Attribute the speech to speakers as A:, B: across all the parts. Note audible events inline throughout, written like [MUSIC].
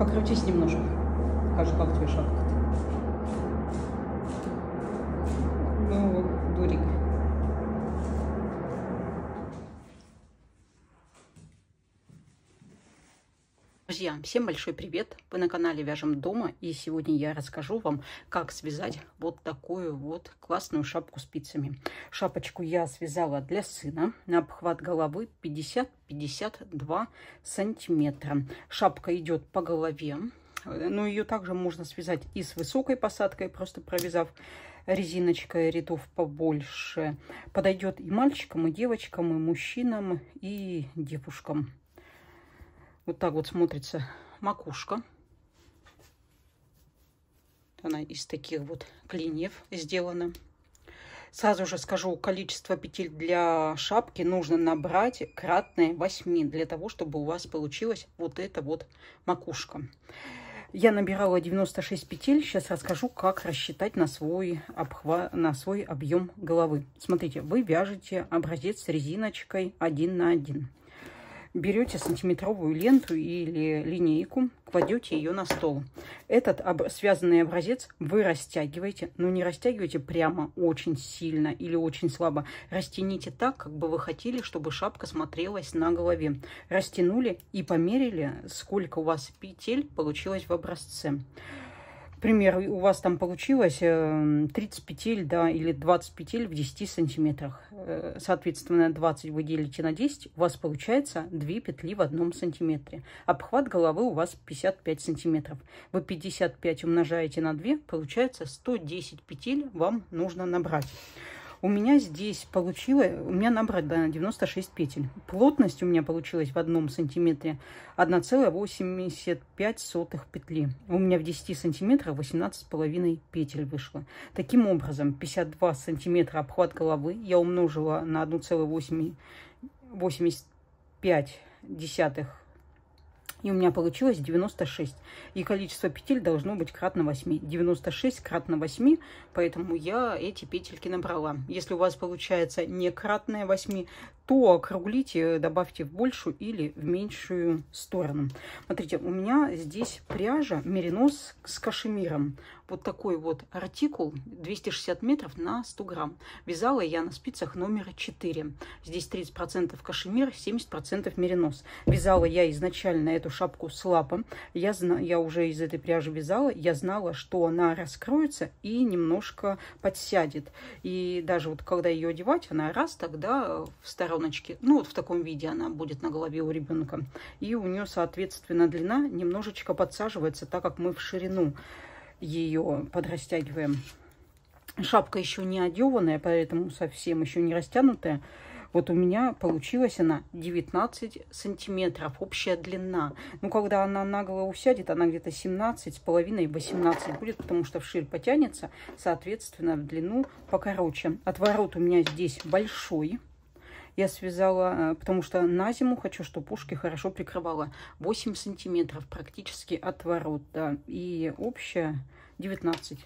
A: покрутись немножко. Покажи, как тебе шапка. Друзья, всем большой привет! Вы на канале Вяжем Дома и сегодня я расскажу вам, как связать вот такую вот классную шапку спицами. Шапочку я связала для сына на обхват головы 50-52 сантиметра. Шапка идет по голове, но ну, ее также можно связать и с высокой посадкой, просто провязав резиночкой рядов побольше. Подойдет и мальчикам, и девочкам, и мужчинам, и девушкам. Вот так вот смотрится макушка. Она из таких вот клиньев сделана. Сразу же скажу, количество петель для шапки нужно набрать кратное 8, для того, чтобы у вас получилась вот эта вот макушка. Я набирала 96 петель. Сейчас расскажу, как рассчитать на свой, обхва... на свой объем головы. Смотрите, вы вяжете образец резиночкой 1 на 1 берете сантиметровую ленту или линейку, кладете ее на стол. Этот об... связанный образец вы растягиваете, но не растягивайте прямо очень сильно или очень слабо. Растяните так, как бы вы хотели, чтобы шапка смотрелась на голове. Растянули и померили, сколько у вас петель получилось в образце. Пример, у вас там получилось 30 эм, петель, да, или 20 петель в 10 сантиметрах. Э, соответственно, 20 вы делите на 10, у вас получается 2 петли в одном сантиметре. Обхват головы у вас 55 сантиметров. Вы 55 умножаете на 2, получается 110 петель вам нужно набрать у меня здесь получила, у меня набрать да, 96 петель. Плотность у меня получилась в одном сантиметре 1,85 петли. У меня в 10 сантиметрах 18,5 петель вышло. Таким образом, 52 сантиметра обхват головы я умножила на 1,85 десятых и у меня получилось 96. И количество петель должно быть кратно 8. 96 кратно 8, поэтому я эти петельки набрала. Если у вас получается не кратное 8, то округлите, добавьте в большую или в меньшую сторону. Смотрите, у меня здесь пряжа меринос с кашемиром. Вот такой вот артикул 260 метров на 100 грамм. Вязала я на спицах номер 4. Здесь 30% кашемир, 70% меринос. Вязала я изначально эту шапку с лапом. Я, я уже из этой пряжи вязала. Я знала, что она раскроется и немножко подсядет. И даже вот когда ее одевать, она раз тогда в сторону пеленочки. Ну, вот в таком виде она будет на голове у ребенка. И у нее, соответственно, длина немножечко подсаживается, так как мы в ширину ее подрастягиваем. Шапка еще не одеванная, поэтому совсем еще не растянутая. Вот у меня получилась она 19 сантиметров, общая длина. Ну, когда она на голову сядет, она где-то 17 с половиной, 18 будет, потому что вширь потянется, соответственно, в длину покороче. Отворот у меня здесь большой. Я связала, э, потому что на зиму хочу, чтобы пушки хорошо прикрывала. 8 сантиметров практически от ворот, да. И общая 19.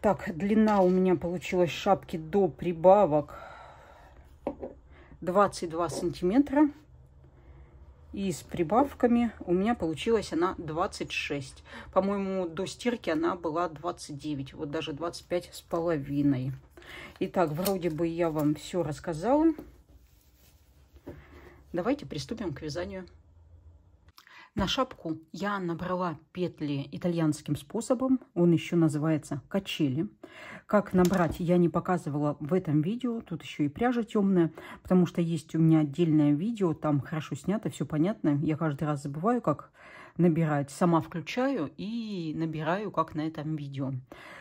A: Так, длина у меня получилась шапки до прибавок 22 сантиметра. И с прибавками у меня получилась она 26. По-моему, до стирки она была 29. Вот даже 25 с половиной. Итак, вроде бы я вам все рассказала. Давайте приступим к вязанию. На шапку я набрала петли итальянским способом, он еще называется качели. Как набрать я не показывала в этом видео, тут еще и пряжа темная, потому что есть у меня отдельное видео, там хорошо снято, все понятно. Я каждый раз забываю, как набирать. Сама включаю и набираю, как на этом видео.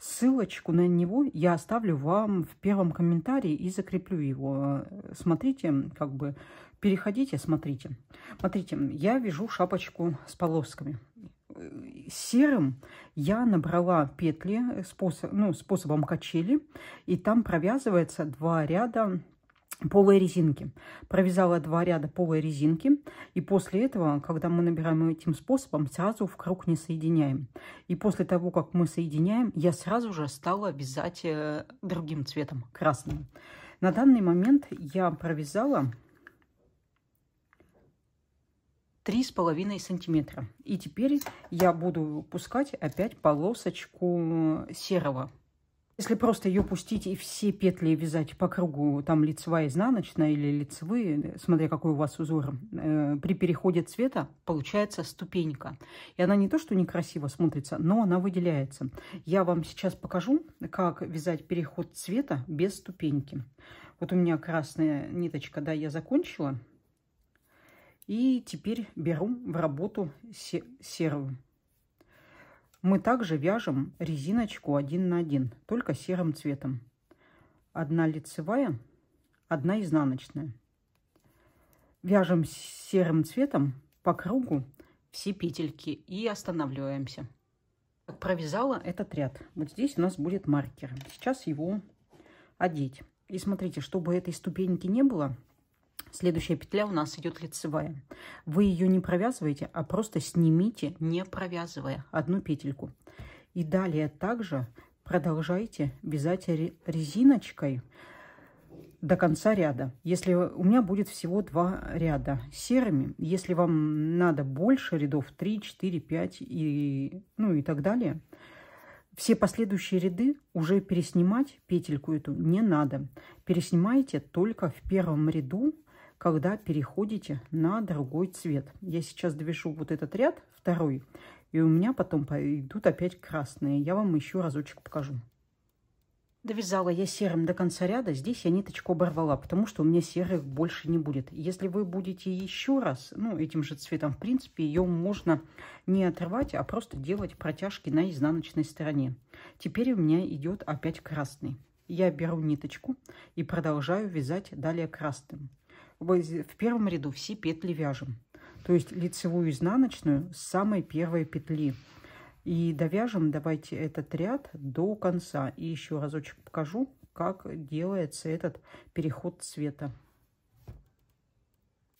A: Ссылочку на него я оставлю вам в первом комментарии и закреплю его. Смотрите, как бы Переходите, смотрите. Смотрите, я вяжу шапочку с полосками. Серым я набрала петли способ, ну, способом качели, и там провязывается два ряда полой резинки. Провязала два ряда полой резинки. И после этого, когда мы набираем этим способом, сразу в круг не соединяем. И после того, как мы соединяем, я сразу же стала вязать э, другим цветом, красным. На данный момент я провязала Три с половиной сантиметра. И теперь я буду пускать опять полосочку э, серого. Если просто ее пустить и все петли вязать по кругу, там лицевая изнаночная или лицевые, э, смотря какой у вас узор, э, при переходе цвета получается ступенька. И она не то, что некрасиво смотрится, но она выделяется. Я вам сейчас покажу, как вязать переход цвета без ступеньки. Вот у меня красная ниточка, да, я закончила. И теперь беру в работу серую. Мы также вяжем резиночку один на один, только серым цветом. Одна лицевая, одна изнаночная. Вяжем серым цветом по кругу все петельки и останавливаемся. Провязала этот ряд. Вот здесь у нас будет маркер. Сейчас его одеть. И смотрите, чтобы этой ступеньки не было, Следующая петля у нас идет лицевая. Вы ее не провязываете, а просто снимите, не провязывая одну петельку. И далее также продолжайте вязать резиночкой до конца ряда. Если у меня будет всего два ряда серыми, если вам надо больше рядов, 3, 4, 5 и, ну и так далее, все последующие ряды уже переснимать петельку эту не надо. Переснимайте только в первом ряду когда переходите на другой цвет. Я сейчас довяжу вот этот ряд, второй, и у меня потом пойдут опять красные. Я вам еще разочек покажу. Довязала я серым до конца ряда, здесь я ниточку оборвала, потому что у меня серых больше не будет. Если вы будете еще раз, ну, этим же цветом, в принципе, ее можно не отрывать, а просто делать протяжки на изнаночной стороне. Теперь у меня идет опять красный. Я беру ниточку и продолжаю вязать далее красным в первом ряду все петли вяжем. То есть лицевую изнаночную с самой первой петли. И довяжем давайте этот ряд до конца. И еще разочек покажу, как делается этот переход цвета.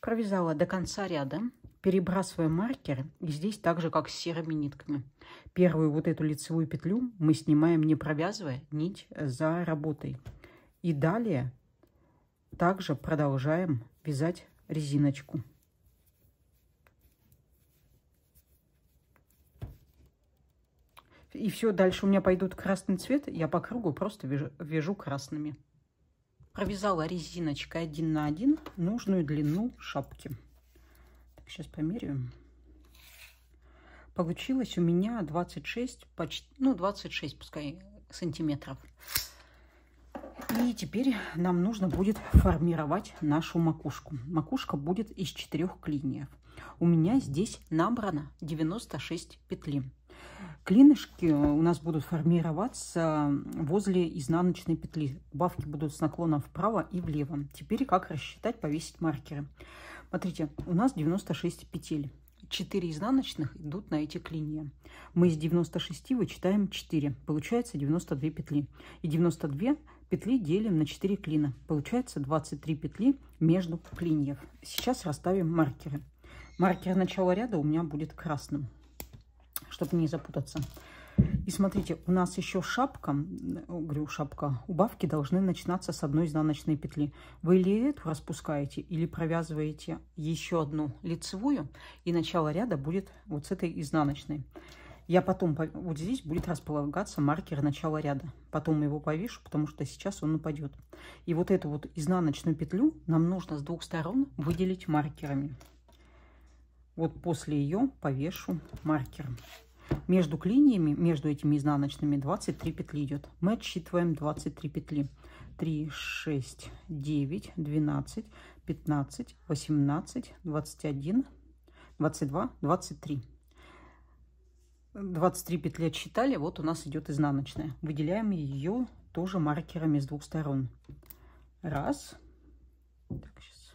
A: Провязала до конца ряда, перебрасываем маркер И здесь также как с серыми нитками. Первую вот эту лицевую петлю мы снимаем, не провязывая нить за работой. И далее также продолжаем вязать резиночку. И все, дальше у меня пойдут красный цвет, я по кругу просто вяжу, вяжу красными. Провязала резиночкой один на один нужную длину шапки. Так, сейчас померяем. Получилось у меня 26, почти, ну 26 пускай сантиметров. И теперь нам нужно будет формировать нашу макушку. Макушка будет из четырех клиньев. У меня здесь набрано 96 петли. Клинышки у нас будут формироваться возле изнаночной петли. Бавки будут с наклоном вправо и влево. Теперь как рассчитать, повесить маркеры. Смотрите, у нас 96 петель. 4 изнаночных идут на эти клинья. Мы из 96 вычитаем 4. Получается 92 петли. И 92 петли делим на 4 клина. Получается 23 петли между клиньев. Сейчас расставим маркеры. Маркер начала ряда у меня будет красным, чтобы не запутаться. И смотрите, у нас еще шапка, говорю, шапка, убавки должны начинаться с одной изнаночной петли. Вы или эту распускаете, или провязываете еще одну лицевую, и начало ряда будет вот с этой изнаночной. Я потом, вот здесь будет располагаться маркер начала ряда. Потом его повешу, потому что сейчас он упадет. И вот эту вот изнаночную петлю нам нужно с двух сторон выделить маркерами. Вот после ее повешу маркер. Между клиниями, между этими изнаночными 23 петли идет. Мы отсчитываем 23 петли. 3, 6, 9, 12, 15, 18, 21, 22, 23. 23 петли отсчитали, вот у нас идет изнаночная. Выделяем ее тоже маркерами с двух сторон. Раз. Так, сейчас.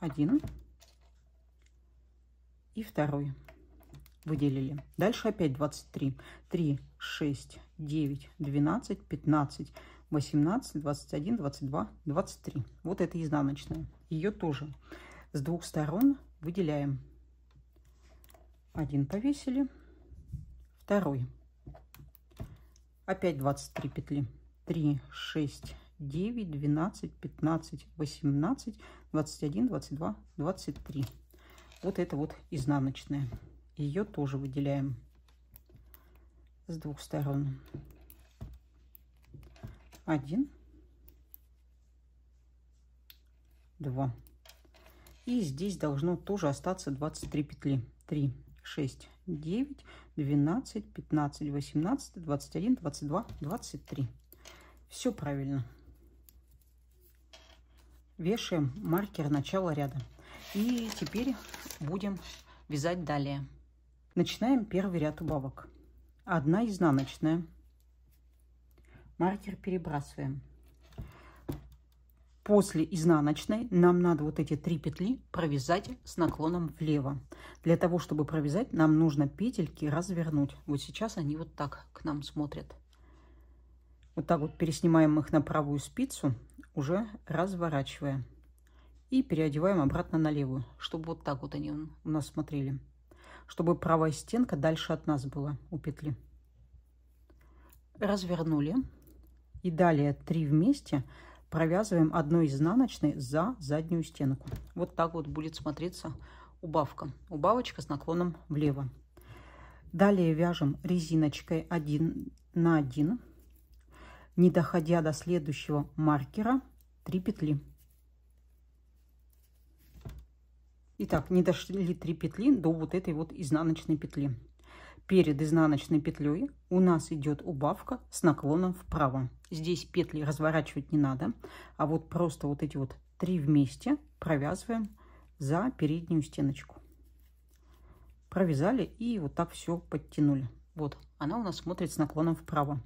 A: Один. И второй выделили. Дальше опять 23. 3, 6, 9, 12, 15, 18, 21, 22, 23. Вот это изнаночная. Ее тоже с двух сторон выделяем. Один повесили, второй. Опять 23 петли. 3, 6, 9, 12, 15, 18, 21, 22, 23. Вот это вот изнаночная. Ее тоже выделяем с двух сторон. Один, два. И здесь должно тоже остаться 23 петли. 3, 6, 9, 12, 15, 18, 21, 22, 23. Все правильно. Вешаем маркер начала ряда. И теперь будем вязать далее. Начинаем первый ряд убавок. Одна изнаночная. Маркер перебрасываем. После изнаночной нам надо вот эти три петли провязать с наклоном влево. Для того, чтобы провязать, нам нужно петельки развернуть. Вот сейчас они вот так к нам смотрят. Вот так вот переснимаем их на правую спицу, уже разворачивая. И переодеваем обратно на левую, чтобы вот так вот они у нас смотрели. Чтобы правая стенка дальше от нас была у петли. Развернули. И далее 3 вместе – провязываем одной изнаночной за заднюю стенку. Вот так вот будет смотреться убавка. Убавочка с наклоном влево. Далее вяжем резиночкой 1 на 1, не доходя до следующего маркера 3 петли. Итак, не дошли 3 петли до вот этой вот изнаночной петли. Перед изнаночной петлей у нас идет убавка с наклоном вправо. Здесь петли разворачивать не надо, а вот просто вот эти вот три вместе провязываем за переднюю стеночку. Провязали и вот так все подтянули. Вот, она у нас смотрит с наклоном вправо.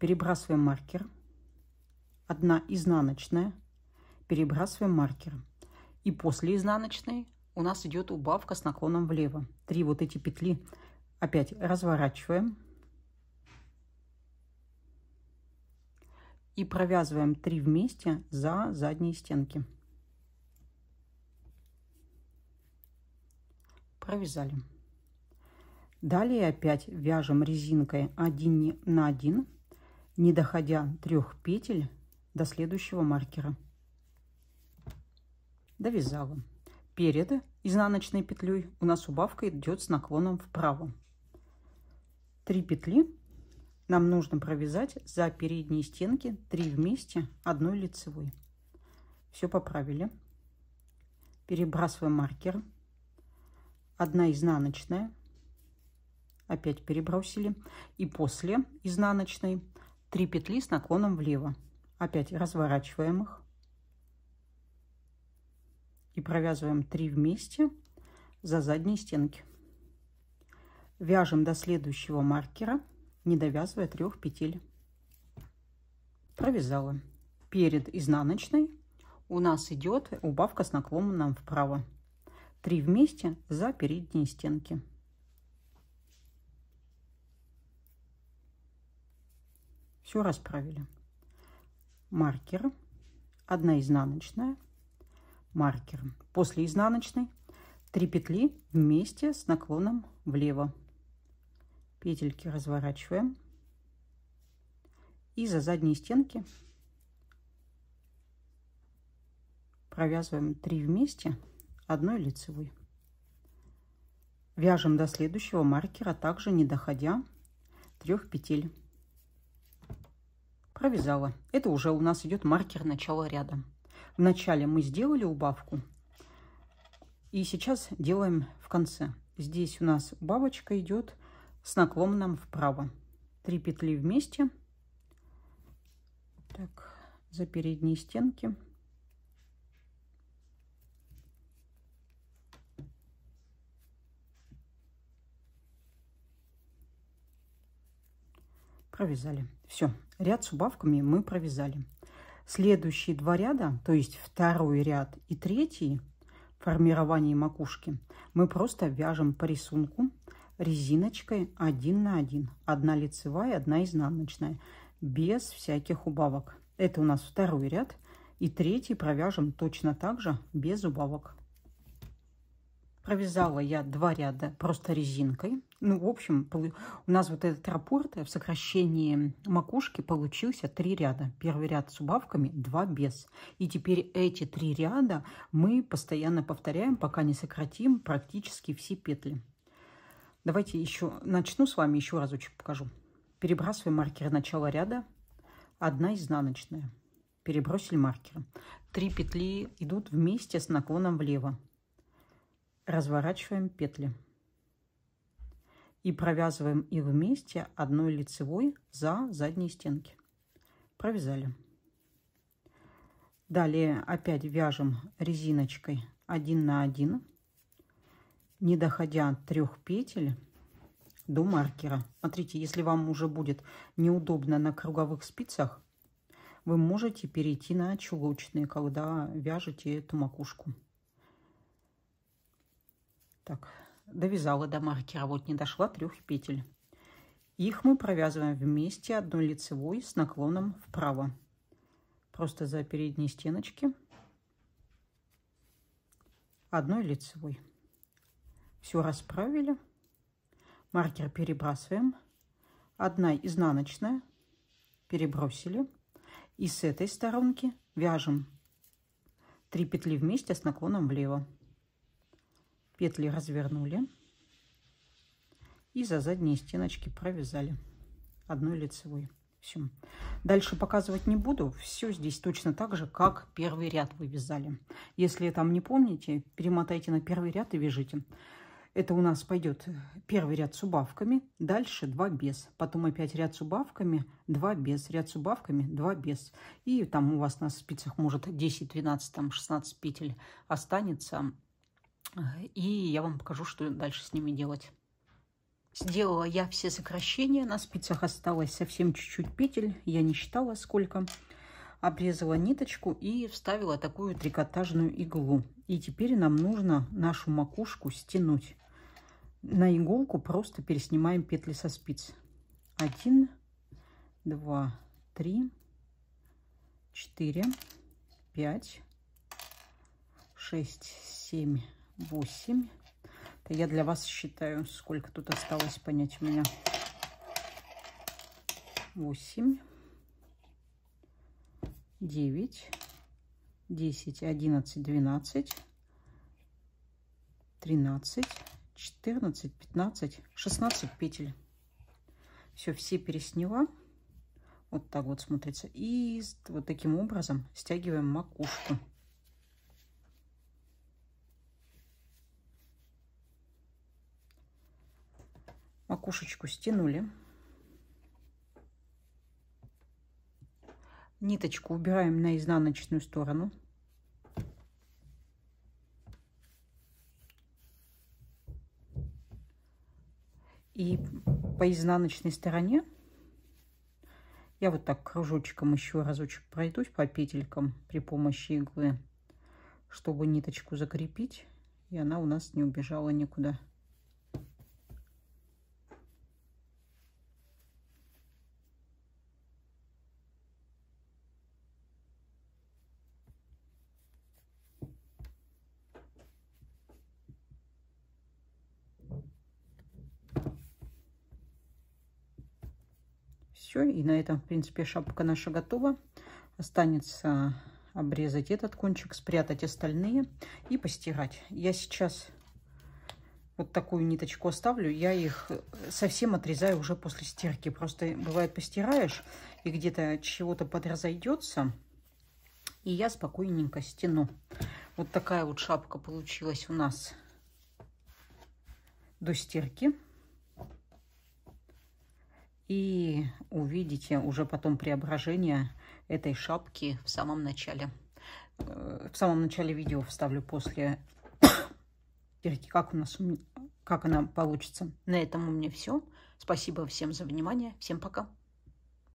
A: Перебрасываем маркер. Одна изнаночная. Перебрасываем маркер. И после изнаночной у нас идет убавка с наклоном влево. Три вот эти петли – Опять разворачиваем. И провязываем 3 вместе за задние стенки. Провязали. Далее опять вяжем резинкой 1 на 1, не доходя трех петель до следующего маркера. Довязала. Перед изнаночной петлей у нас убавка идет с наклоном вправо. 3 петли нам нужно провязать за передние стенки 3 вместе одной лицевой. Все поправили. Перебрасываем маркер. Одна изнаночная. Опять перебросили. И после изнаночной 3 петли с наклоном влево. Опять разворачиваем их. И провязываем 3 вместе за задние стенки. Вяжем до следующего маркера, не довязывая трех петель. Провязала. Перед изнаночной у нас идет убавка с наклоном вправо. Три вместе за передние стенки. Все расправили. Маркер. одна изнаночная. Маркер. После изнаночной три петли вместе с наклоном влево петельки разворачиваем и за задние стенки провязываем 3 вместе одной лицевой. Вяжем до следующего маркера, также не доходя трех петель. Провязала. Это уже у нас идет маркер начала ряда. Вначале мы сделали убавку, и сейчас делаем в конце. Здесь у нас бабочка идет с наклоном вправо. Три петли вместе. Так, за передние стенки. Провязали. Все, ряд с убавками мы провязали. Следующие два ряда, то есть второй ряд и третий, формирование макушки, мы просто вяжем по рисунку резиночкой один на один. Одна лицевая, одна изнаночная, без всяких убавок. Это у нас второй ряд. И третий провяжем точно так же, без убавок. Провязала я два ряда просто резинкой. Ну, в общем, у нас вот этот раппорт э, в сокращении макушки получился три ряда. Первый ряд с убавками, два без. И теперь эти три ряда мы постоянно повторяем, пока не сократим практически все петли. Давайте еще начну с вами, еще разочек покажу. Перебрасываем маркеры начала ряда. Одна изнаночная. Перебросили маркеры. Три петли идут вместе с наклоном влево. Разворачиваем петли. И провязываем их вместе одной лицевой за задние стенки. Провязали. Далее опять вяжем резиночкой 1 на 1 не доходя трех петель до маркера. Смотрите, если вам уже будет неудобно на круговых спицах, вы можете перейти на чулочные, когда вяжете эту макушку. Так, довязала до маркера, вот не дошла трех петель. Их мы провязываем вместе одной лицевой с наклоном вправо. Просто за передние стеночки одной лицевой. Все расправили. Маркер перебрасываем. Одна изнаночная. Перебросили. И с этой сторонки вяжем 3 петли вместе с наклоном влево. Петли развернули. И за задние стеночки провязали одной лицевой. Все. Дальше показывать не буду. Все здесь точно так же, как первый ряд вы вязали. Если там не помните, перемотайте на первый ряд и вяжите. Это у нас пойдет э, первый ряд с убавками, дальше два без, потом опять ряд с убавками, два без, ряд с убавками, два без. И там у вас на спицах может 10, 12, там 16 петель останется. Э, и я вам покажу, что дальше с ними делать. Сделала я все сокращения. На спицах осталось совсем чуть-чуть петель. Я не считала, сколько. Обрезала ниточку и вставила такую трикотажную иглу. И теперь нам нужно нашу макушку стянуть на иголку просто переснимаем петли со спиц. 1, 2, 3, 4, 5, 6, 7, 8. Это я для вас считаю, сколько тут осталось понять у меня. 8, 9, 10, 11, 12, 13, 14, 15, 16 петель. Все, все пересняла. Вот так вот смотрится. И вот таким образом стягиваем макушку. Макушечку стянули. Ниточку убираем на изнаночную сторону. И по изнаночной стороне я вот так кружочком еще разочек пройдусь по петелькам при помощи иглы, чтобы ниточку закрепить, и она у нас не убежала никуда. на этом, в принципе, шапка наша готова. Останется обрезать этот кончик, спрятать остальные и постирать. Я сейчас вот такую ниточку оставлю. Я их совсем отрезаю уже после стирки. Просто бывает постираешь, и где-то чего-то подразойдется, и я спокойненько стяну. Вот такая вот шапка получилась у нас до стирки. И увидите уже потом преображение этой шапки в самом начале. Э, в самом начале видео вставлю после, [COUGHS] как, у нас, как она получится. На этом у меня все. Спасибо всем за внимание. Всем пока.